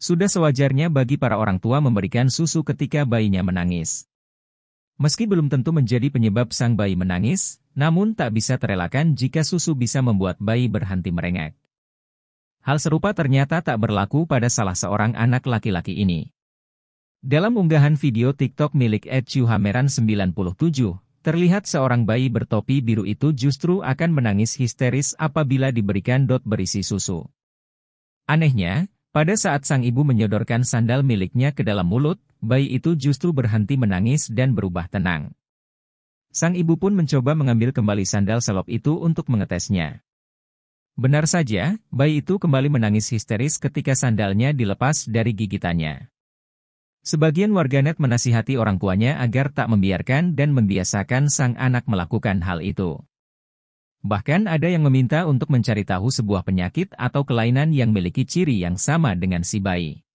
Sudah sewajarnya bagi para orang tua memberikan susu ketika bayinya menangis. Meski belum tentu menjadi penyebab sang bayi menangis, namun tak bisa terelakkan jika susu bisa membuat bayi berhenti merengek. Hal serupa ternyata tak berlaku pada salah seorang anak laki-laki ini. Dalam unggahan video TikTok milik Hameran 97, terlihat seorang bayi bertopi biru itu justru akan menangis histeris apabila diberikan dot berisi susu. Anehnya, pada saat sang ibu menyodorkan sandal miliknya ke dalam mulut, bayi itu justru berhenti menangis dan berubah tenang. Sang ibu pun mencoba mengambil kembali sandal selop itu untuk mengetesnya. Benar saja, bayi itu kembali menangis histeris ketika sandalnya dilepas dari gigitannya. Sebagian warganet menasihati orang tuanya agar tak membiarkan dan membiasakan sang anak melakukan hal itu. Bahkan ada yang meminta untuk mencari tahu sebuah penyakit atau kelainan yang memiliki ciri yang sama dengan si bayi.